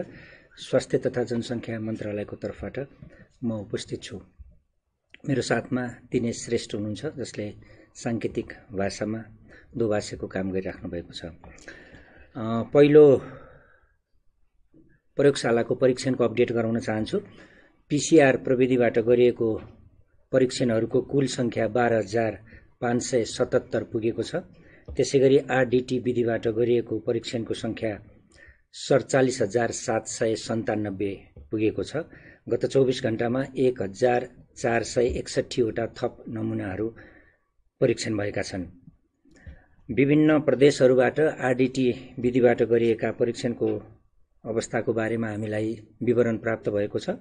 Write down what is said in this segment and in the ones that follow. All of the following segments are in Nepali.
स्वास्थ्य तथा जनसङ्ख्या मन्त्रालयको तर्फबाट म उपस्थित छु मेरो साथमा दिनेश श्रेष्ठ हुनुहुन्छ जसले साङ्केतिक भाषामा दुभाषेको काम गरिराख्नु भएको छ पहिलो प्रयोगशालाको परीक्षणको अपडेट गराउन चाहन्छु पिसिआर प्रविधिबाट गरिएको परीक्षणहरूको कुल सङ्ख्या बाह्र हजार पाँच सय सतहत्तर पुगेको छ त्यसै गरी आरडिटी विधिबाट गरिएको परीक्षणको सङ्ख्या सडचालिस हजार सात सय सन्तानब्बे पुगेको छ गत चौबिस घण्टामा एक हजार चार सय एकसठीवटा थप नमुनाहरू परीक्षण भएका छन् विभिन्न प्रदेशहरूबाट आरडिटी विधिबाट गरिएका परीक्षणको अवस्थाको बारेमा हामीलाई विवरण प्राप्त भएको छ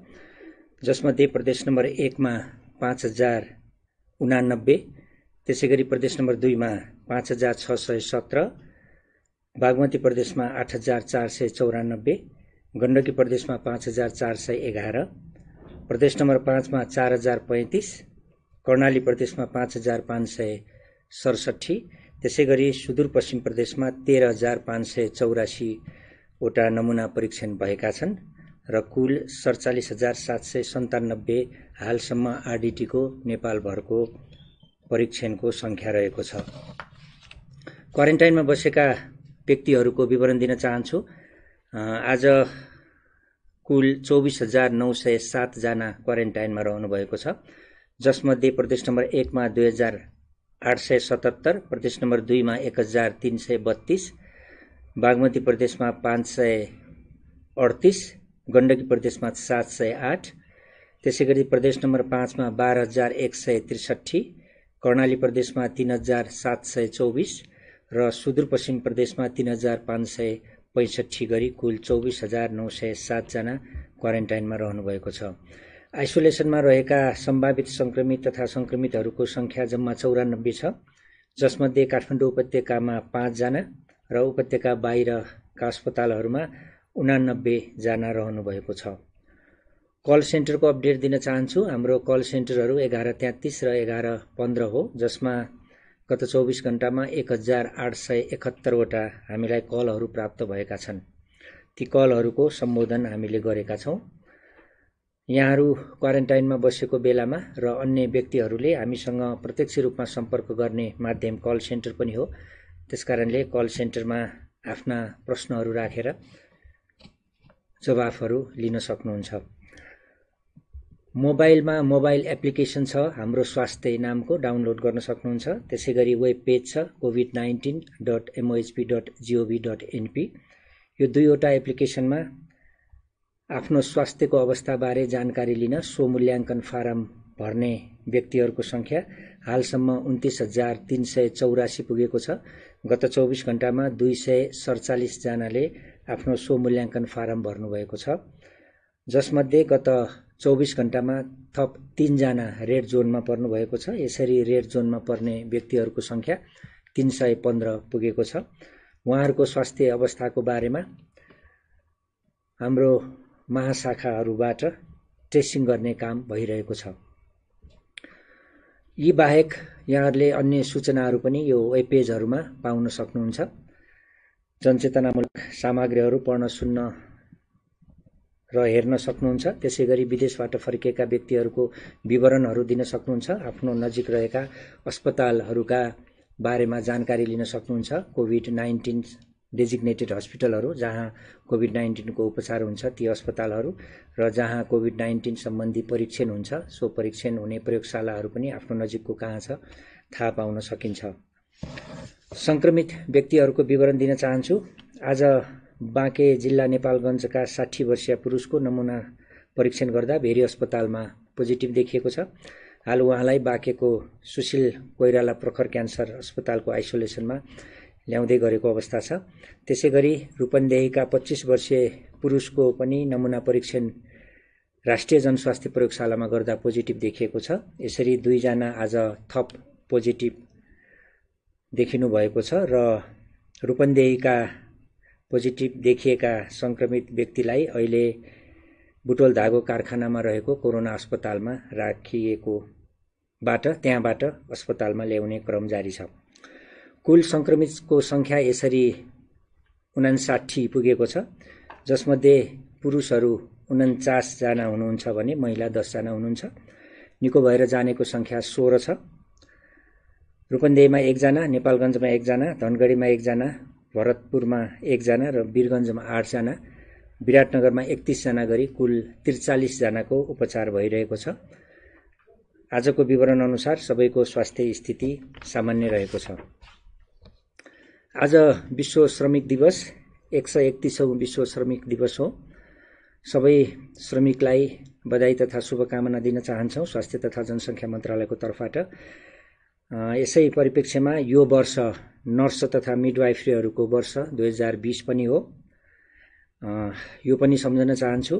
जसमध्ये प्रदेश नम्बर एकमा पाँच हजार उनानब्बे त्यसै गरी प्रदेश नम्बर दुईमा पाँच हजार छ सय सत्र बागमती प्रदेशमा आठ हजार चार सय चौरानब्बे गण्डकी प्रदेशमा पाँच हजार चार सय एघार प्रदेश नम्बर पाँचमा चार हजार पैँतिस कर्णाली प्रदेशमा पाँच हजार पाँच सय सडसठी त्यसै गरी सुदूरपश्चिम प्रदेशमा तेह्र हजार पाँच सय चौरासीवटा नमुना परीक्षण भएका छन् र कुल सडचालिस हजार सात सय सन्तानब्बे हालसम्म आरडिटीको नेपालभरको परीक्षणको सङ्ख्या रहेको छ क्वारेन्टाइनमा बसेका व्यक्तिहरूको विवरण दिन चाहन्छु आज कुल चौबिस हजार नौ सय सातजना क्वारेन्टाइनमा रहनुभएको छ जसमध्ये प्रदेश नम्बर एकमा दुई हजार आठ सय सतहत्तर प्रदेश नम्बर दुईमा एक हजार तिन सय बत्तिस बागमती प्रदेशमा पाँच सय अडतिस गण्डकी प्रदेशमा सात सय आठ त्यसै गरी प्रदेश नम्बर पाँचमा बाह्र हजार एक सय त्रिसठी कर्णाली प्रदेशमा तिन हजार सात सय चौबिस र सुदूरपश्चिम प्रदेशमा तिन हजार पाँच सय पैँसठी गरी कुल चौबिस हजार नौ सय सातजना क्वारेन्टाइनमा रहनुभएको छ आइसोलेसनमा रहेका सम्भावित सङ्क्रमित तथा सङ्क्रमितहरूको सङ्ख्या जम्मा चौरानब्बे छ जसमध्ये काठमाडौँ उपत्यकामा पाँचजना र उपत्यका बाहिरका अस्पतालहरूमा उनानब्बेजना भएको छ कल सेन्टरको अपडेट दिन चाहन्छु हाम्रो कल सेन्टरहरू एघार तेत्तिस र एघार पन्ध्र हो जसमा गत चौबिस घन्टामा एक हजार आठ सय एकहत्तरवटा हामीलाई कलहरू प्राप्त भएका छन् ती कलहरूको सम्बोधन हामीले गरेका छौँ यहाँहरू क्वारेन्टाइनमा बसेको बेलामा र अन्य व्यक्तिहरूले हामीसँग प्रत्यक्ष रूपमा सम्पर्क गर्ने माध्यम कल सेन्टर पनि हो त्यसकारणले कल सेन्टरमा आफ्ना प्रश्नहरू राखेर जवाफहरू लिन सक्नुहुन्छ मोबाइलमा मोबाइल एप्लिकेसन छ हाम्रो स्वास्थ्य नामको डाउनलोड गर्न सक्नुहुन्छ त्यसै गरी वेब पेज छ COVID nineteen dot MOHP dot GOV dot NP यो दुईवटा एप्लिकेसनमा आफ्नो स्वास्थ्यको अवस्थाबारे जानकारी लिन स्वमूल्याङ्कन फारम भर्ने व्यक्तिहरूको सङ्ख्या हालसम्म उन्तिस हजार तिन सय चौरासी पुगेको छ गत चौबिस घन्टामा दुई सय सडचालिसजनाले आफ्नो स्वमूल्याङ्कन फारम भर्नुभएको छ जसमध्ये गत चौबिस घन्टामा थप तिनजना रेड जोनमा पर्नुभएको छ यसरी रेड जोनमा पर्ने व्यक्तिहरूको सङ्ख्या तिन सय पन्ध्र पुगेको छ उहाँहरूको स्वास्थ्य अवस्थाको बारेमा हाम्रो महाशाखाहरूबाट ट्रेसिङ गर्ने काम भइरहेको छ यी बाहेक यहाँहरूले अन्य सूचनाहरू पनि यो वेब पेजहरूमा पाउन सक्नुहुन्छ जनचेतनामूलक सामग्रीहरू पढ्न सुन्न र हेर्न सक्नुहुन्छ त्यसै गरी विदेशबाट फर्किएका व्यक्तिहरूको विवरणहरू दिन सक्नुहुन्छ आफ्नो नजिक रहेका अस्पतालहरूका बारेमा जानकारी लिन सक्नुहुन्छ कोभिड नाइन्टिन डेजिग्नेटेड हस्पिटलहरू जहाँ कोभिड नाइन्टिनको उपचार हुन्छ ती अस्पतालहरू र जहाँ कोभिड नाइन्टिन सम्बन्धी परीक्षण हुन्छ सो परीक्षण हुने प्रयोगशालाहरू पनि आफ्नो नजिकको कहाँ छ थाहा पाउन सकिन्छ सङ्क्रमित व्यक्तिहरूको विवरण दिन चाहन्छु आज बाँके जिल्ला नेपालगञ्जका साठी वर्षीय पुरुषको नमुना परीक्षण गर्दा भेरी अस्पतालमा पोजिटिभ देखिएको छ हाल उहाँलाई बाँकेको सुशील कोइराला प्रखर क्यान्सर अस्पतालको आइसोलेसनमा ल्याउँदै गरेको अवस्था छ त्यसै गरी रूपन्देहीका पच्चिस वर्षीय पुरुषको पनि नमुना परीक्षण राष्ट्रिय जनस्वास्थ्य प्रयोगशालामा गर्दा पोजिटिभ देखिएको छ यसरी दुईजना आज थप पोजिटिभ देखिनु भएको छ र रूपन्देहीका पोजिटिभ देखिएका संक्रमित व्यक्तिलाई अहिले बुटोल धागो कारखानामा रहेको कोरोना अस्पतालमा राखिएकोबाट त्यहाँबाट अस्पतालमा ल्याउने क्रम जारी छ कुल संक्रमितको सङ्ख्या यसरी उनासाठी पुगेको छ जसमध्ये पुरुषहरू उन्चासजना हुनुहुन्छ भने महिला दसजना हुनुहुन्छ निको भएर जानेको सङ्ख्या सोह्र छ रूपन्देहीमा एकजना नेपालगञ्जमा एकजना धनगढीमा एकजना भरतपुरमा एकजना र वीरगन्जमा आठजना विराटनगरमा एकतिसजना गरी कुल त्रिचालिसजनाको उपचार भइरहेको छ आजको विवरण अनुसार सबैको स्वास्थ्य स्थिति सामान्य रहेको छ आज विश्व श्रमिक दिवस एक सय एकतिसौँ विश्व श्रमिक दिवस हो सबै श्रमिकलाई बधाई तथा शुभकामना दिन चाहन्छौँ स्वास्थ्य तथा जनसङ्ख्या मन्त्रालयको तर्फबाट यसै परिप्रेक्ष्यमा यो वर्ष नर्स तथा मिडवाइफ्रीहरूको वर्ष दुई हजार बिस पनि हो यो पनि सम्झन चाहन्छु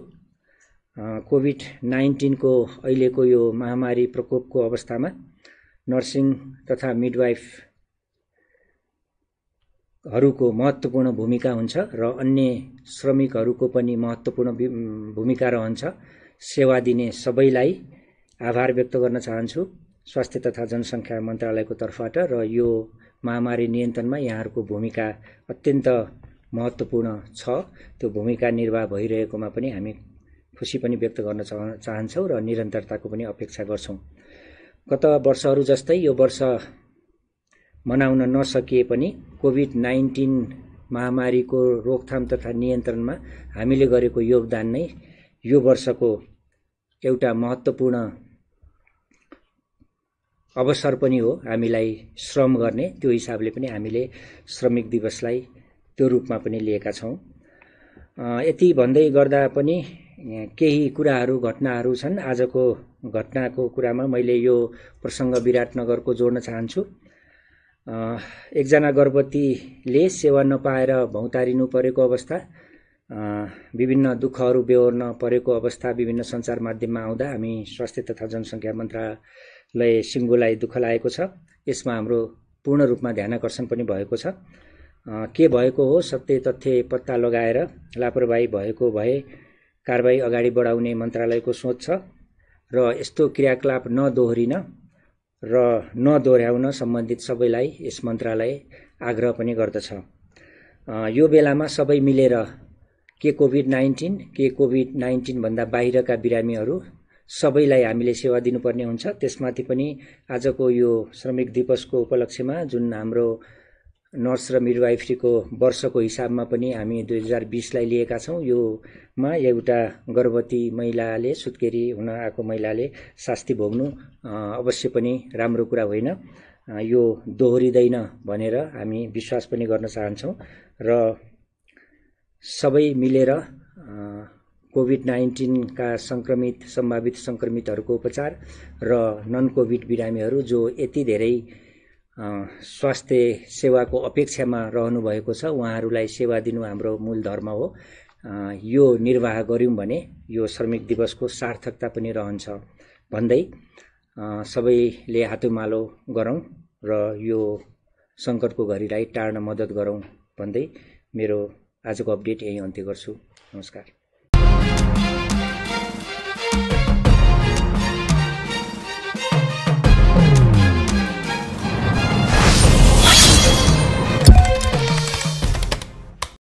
कोभिड नाइन्टिनको अहिलेको यो महामारी प्रकोपको अवस्थामा नर्सिङ तथा मिडवाइफहरूको महत्त्वपूर्ण भूमिका हुन्छ र अन्य श्रमिकहरूको पनि महत्त्वपूर्ण भूमिका रहन्छ सेवा दिने सबैलाई आभार व्यक्त गर्न चाहन्छु स्वास्थ्य तथा जनसङ्ख्या मन्त्रालयको तर्फबाट र यो महामारी नियन्त्रणमा यहाँहरूको भूमिका अत्यन्त महत्त्वपूर्ण छ त्यो भूमिका निर्वाह भइरहेकोमा पनि हामी खुसी पनि व्यक्त गर्न चाह चाहन्छौँ र निरन्तरताको पनि अपेक्षा गर्छौँ गत वर्षहरू जस्तै यो वर्ष मनाउन नसकिए पनि कोभिड नाइन्टिन महामारीको रोकथाम तथा नियन्त्रणमा हामीले गरेको योगदान नै यो वर्षको एउटा महत्त्वपूर्ण अवसर पनि हो हामीलाई श्रम गर्ने त्यो हिसाबले पनि हामीले श्रमिक दिवसलाई त्यो रूपमा पनि लिएका छौँ यति भन्दै गर्दा पनि केही कुराहरू घटनाहरू छन् आजको घटनाको कुरामा मैले यो प्रसङ्ग विराटनगरको जोड्न चाहन्छु एकजना गर्भवतीले सेवा नपाएर भौतारिनु परेको अवस्था विभिन्न दुःखहरू बेहोर्न परेको अवस्था विभिन्न सञ्चार माध्यममा आउँदा हामी स्वास्थ्य तथा जनसङ्ख्या मन्त्रालय सिङ्गोलाई दुःख लागेको छ यसमा हाम्रो पूर्ण रूपमा ध्यानकर्षण पनि भएको छ के भएको हो सत्य तथ्य पत्ता लगाएर लापरवाही भएको भए कारवाही अगाडि बढाउने मन्त्रालयको सोच छ र यस्तो क्रियाकलाप नदोहोरिन र नदोहोऱ्याउन सम्बन्धित सबैलाई यस मन्त्रालय आग्रह पनि गर्दछ यो बेलामा सबै मिलेर के कोभिड नाइन्टिन के कोभिड नाइन्टिनभन्दा बाहिरका बिरामीहरू सबैलाई हामीले सेवा दिनुपर्ने हुन्छ त्यसमाथि पनि आजको यो श्रमिक दिवसको उपलक्ष्यमा जुन हाम्रो नर्स र मिडवाइफ्रीको वर्षको हिसाबमा पनि हामी दुई हजार बिसलाई लिएका छौँ योमा एउटा गर्भवती महिलाले सुत्केरी हुन आएको महिलाले शास्ति भोग्नु अवश्य पनि राम्रो कुरा होइन यो दोहोरिँदैन भनेर हामी विश्वास पनि गर्न चाहन्छौँ र सबै मिलेर कोभिड नाइन्टिनका सङ्क्रमित सम्भावित सङ्क्रमितहरूको उपचार र नन कोभिड बिरामीहरू जो यति धेरै स्वास्थ्य सेवाको अपेक्षामा रहनुभएको छ उहाँहरूलाई सेवा दिनु हाम्रो मूल धर्म हो यो निर्वाह गऱ्यौँ भने यो श्रमिक दिवसको सार्थकता पनि रहन्छ भन्दै सबैले हातुमालो गरौँ र यो सङ्कटको घडीलाई टाढ्न मद्दत गरौँ भन्दै मेरो आजको अपडेट यहीँ अन्त्य गर्छु नमस्कार